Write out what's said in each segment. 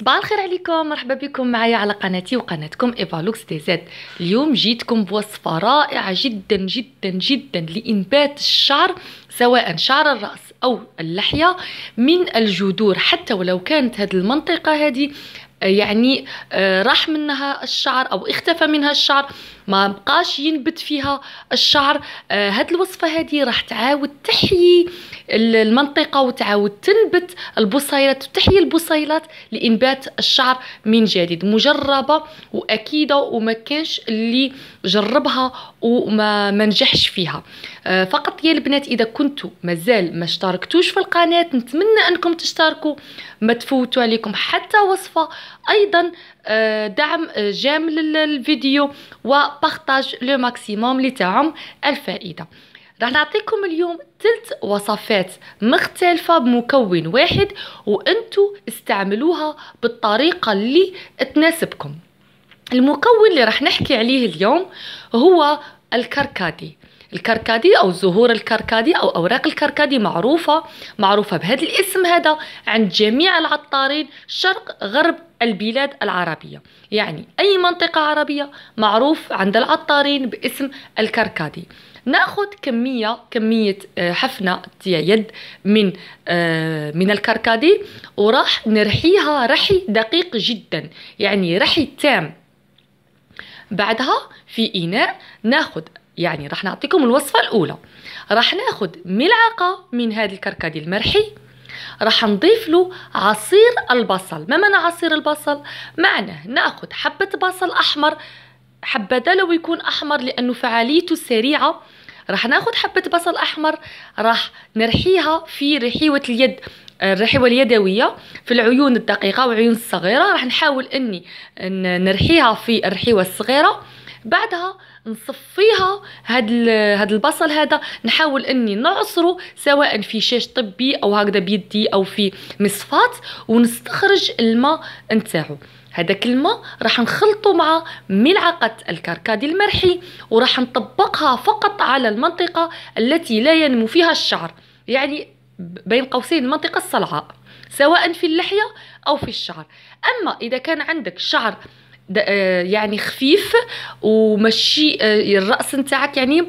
صباح الخير عليكم مرحبا بكم معايا على قناتي وقناتكم ايفالوكس تي زد اليوم جيتكم بوصفه رائعه جدا جدا جدا لانبات الشعر سواء شعر الراس او اللحيه من الجذور حتى ولو كانت هذه المنطقه هذه آه، يعني آه، راح منها الشعر او اختفى منها الشعر ما بقاش ينبت فيها الشعر آه، هاد الوصفه هذه راح تعاود تحيي المنطقه وتعاود تنبت البصيلات وتحيي البصيلات لانبات الشعر من جديد مجربه واكيده وما كانش اللي جربها وما نجحش فيها فقط يا البنات اذا كنتوا مازال ما اشتركتوش في القناه نتمنى انكم تشتركوا ما تفوتوا عليكم حتى وصفه ايضا آه، دعم آه، جام للفيديو وبارطاج لو ماكسيموم اللي تاعهم الفائده راح نعطيكم اليوم ثلاث وصفات مختلفة بمكون واحد وانتو استعملوها بالطريقة اللي تناسبكم المكون اللي راح نحكي عليه اليوم هو الكركدي الكركدي او زهور الكركدي او اوراق الكركدي معروفه معروفه بهذا الاسم هذا عند جميع العطارين شرق غرب البلاد العربيه يعني اي منطقه عربيه معروف عند العطارين باسم الكركدي ناخذ كميه كميه آه، حفنه يد من آه، من الكركدي وراح نرحيها رحي دقيق جدا يعني رحي تام بعدها في اناء ناخذ يعني راح نعطيكم الوصفة الأولى راح ناخد ملعقة من هذا الكركدي المرحي راح نضيف له عصير البصل ما معنى عصير البصل معناه ناخد حبة بصل أحمر حبه لو يكون أحمر لأنه فعاليته سريعة راح ناخد حبة بصل أحمر راح نرحيها في رحيوة اليد الرحيوة اليدوية في العيون الدقيقة والعيون الصغيرة راح نحاول أني نرحيها في الرحيوة الصغيرة بعدها نصفيها هاد هاد البصل هذا نحاول اني نعصره سواء في شاش طبي او هكذا بيدي او في مصفات ونستخرج الماء نتاعو هذاك الماء راح نخلطه مع ملعقة الكركادي المرحي وراح نطبقها فقط على المنطقة التي لا ينمو فيها الشعر يعني بين قوسين المنطقة الصلعاء سواء في اللحية أو في الشعر أما إذا كان عندك شعر آه، يعني خفيف ومشي آه، الراس نتاعك يعني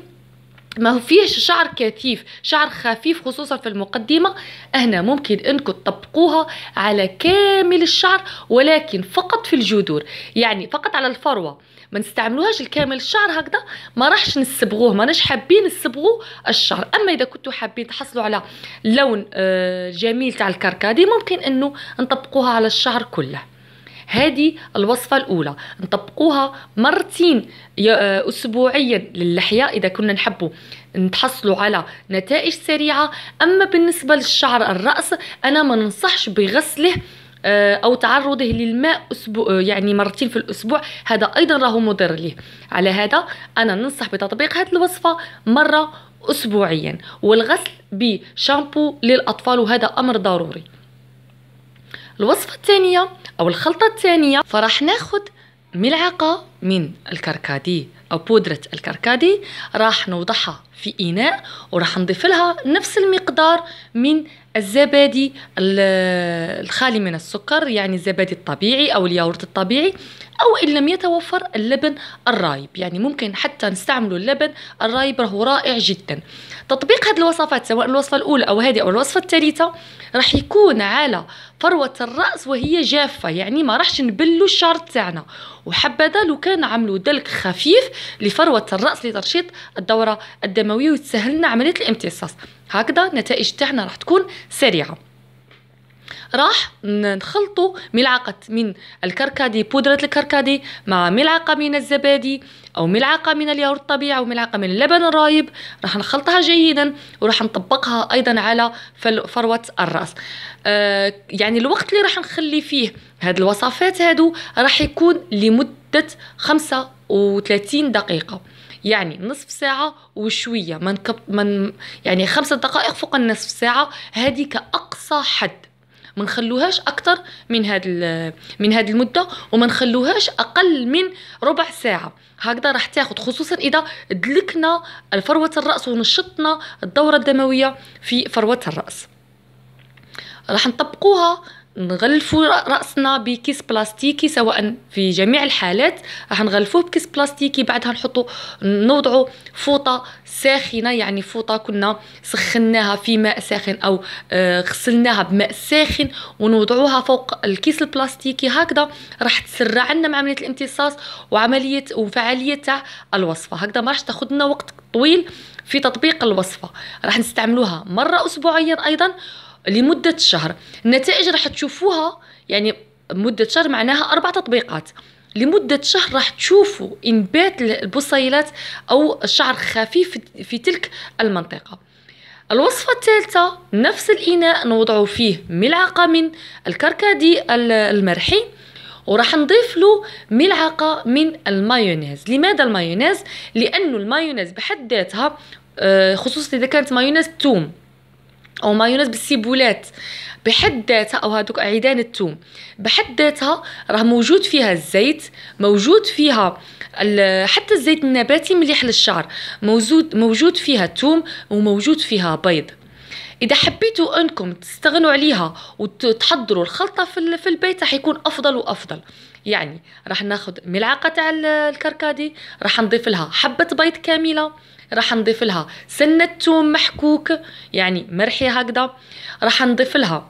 ما فيهش شعر كثيف شعر خفيف خصوصا في المقدمة هنا ممكن انكم تطبقوها على كامل الشعر ولكن فقط في الجذور يعني فقط على الفروة ما نستعملوهاش الكامل الشعر هكذا ما راحش نصبغوه ما حابين نصبغوا الشعر اما اذا كنتوا حابين تحصلوا على لون آه، جميل تاع الكركدي ممكن انه نطبقوها على الشعر كله هذه الوصفة الأولى نطبقوها مرتين آه، أسبوعيا للحية إذا كنا نحبوا نتحصلوا على نتائج سريعة أما بالنسبة للشعر الرأس أنا ما ننصحش بغسله آه، او تعرضه للماء اسبوع آه، يعني مرتين في الاسبوع هذا ايضا راه مضر ليه على هذا انا ننصح بتطبيق هذه الوصفه مره اسبوعيا والغسل بشامبو للاطفال وهذا امر ضروري الوصفة الثانية أو الخلطة الثانية فراح ناخد ملعقة من الكركديه أو بودرة الكركدي راح نوضعها في إناء وراح نضيف لها نفس المقدار من الزبادي الخالي من السكر يعني الزبادي الطبيعي أو الياورت الطبيعي أو إن لم يتوفر اللبن الرايب يعني ممكن حتى نستعملوا اللبن الرايب راهو رائع جدا تطبيق هذه الوصفات سواء الوصفة الأولى أو هذه أو الوصفة الثالثة راح يكون على فروة الرأس وهي جافة يعني ما راحش نبلو الشعر تاعنا وحبذا لو كان عملوا دلك خفيف لفروة الرأس لترشيط الدورة الدموية وتسهل لنا عملية الامتصاص هكذا النتائج تاعنا راح تكون سريعة راح نخلطوا ملعقة من الكركدي بودرة الكركدي مع ملعقة من الزبادي أو ملعقة من الياقوت الطبيعي أو ملعقة من اللبن الرايب راح نخلطها جيدا وراح نطبقها أيضا على فروة الرأس آه يعني الوقت اللي راح نخلي فيه هاد الوصفات هادو راح يكون لمدة لمدة 35 دقيقة يعني نصف ساعة وشوية من, كب... من يعني خمسة دقائق فوق النصف ساعة هذه كأقصى حد ما نخلوهاش اكثر من هاد من هاد المده وما نخلوهاش اقل من ربع ساعه هكذا راح تاخد خصوصا اذا دلكنا فروه الراس ونشطنا الدوره الدمويه في فروه الراس راح نطبقوها نغلفوا راسنا بكيس بلاستيكي سواء في جميع الحالات راح نغلفوه بكيس بلاستيكي بعدها نحطوا نوضعوا فوطه ساخنه يعني فوطه كنا سخناها في ماء ساخن او آه، غسلناها بماء ساخن ونوضعوها فوق الكيس البلاستيكي هكذا راح تسرع لنا عمليه الامتصاص وعمليه وفعاليه تاع الوصفه هكذا ما راح تاخذ لنا وقت طويل في تطبيق الوصفه راح نستعملوها مره اسبوعيا ايضا لمدة شهر النتائج راح تشوفوها يعني مدة شهر معناها أربع تطبيقات لمدة شهر راح تشوفوا إنبات البصيلات أو الشعر خفيف في تلك المنطقة الوصفة الثالثة نفس الإناء نوضع فيه ملعقة من الكركدي المرحي وراح نضيف له ملعقة من المايونيز لماذا المايونيز؟ لأن المايونيز بحد ذاتها آه، خصوصا إذا كانت مايونيز توم او مايونيز بالسيبولات بحد ذاتها او هذوك عيدان الثوم بحد ذاتها راه موجود فيها الزيت موجود فيها حتى الزيت النباتي مليح للشعر موجود موجود فيها الثوم وموجود فيها بيض اذا حبيتوا انكم تستغنوا عليها وتحضروا الخلطه في البيت راح يكون افضل وافضل يعني راح ناخذ ملعقه تاع الكركدي راح نضيف لها حبه بيض كامله راح نضيف لها سنه ثوم محكوك يعني مرحي هكذا راح نضيف لها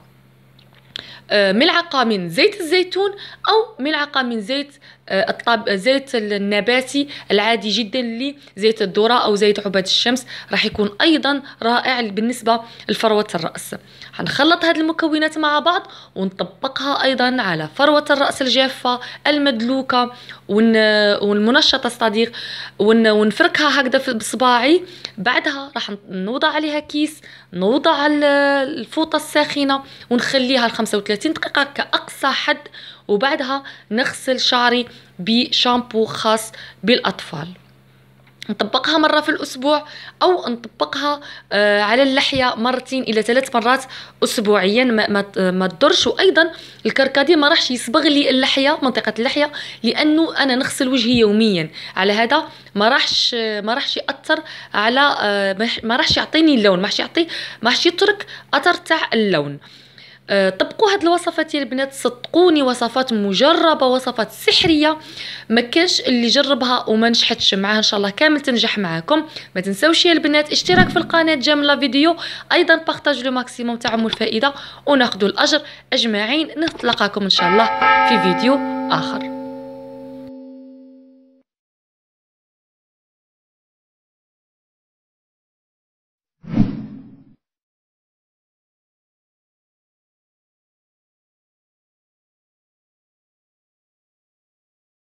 آه، ملعقه من زيت الزيتون او ملعقه من زيت آه، الطاب زيت النباتي العادي جدا اللي زيت الذره او زيت عباد الشمس راح يكون ايضا رائع بالنسبه لفروه الراس هنخلط هذه المكونات مع بعض ونطبقها ايضا على فروه الراس الجافه المدلوكه والمنشطه صديق ونفركها هكذا بصباعي بعدها راح نوضع عليها كيس نوضع الفوطه الساخنه ونخليها 35 دقيقه كاقصى حد وبعدها نغسل شعري بشامبو خاص بالاطفال نطبقها مرة في الأسبوع أو نطبقها آه، على اللحية مرتين إلى ثلاث مرات أسبوعيا ما ما تضرش وأيضا الكركديه ما راحش يصبغ لي اللحية منطقة اللحية لأنه أنا نغسل وجهي يوميا على هذا ما راحش ما راحش يأثر على آه، ما راحش يعطيني اللون ما راحش يعطي ما راحش يترك أثر تاع اللون أه، طبقوا هاد الوصفات يا البنات صدقوني وصفات مجربه وصفات سحريه ما كانش اللي جربها وما نجحتش معاه ان شاء الله كامل تنجح معاكم ما تنساوش يا البنات اشتراك في القناه جامله فيديو ايضا بارطاج لو ماكسيموم تعمل الفائده وناخذوا الاجر اجمعين نتلقاكم ان شاء الله في فيديو اخر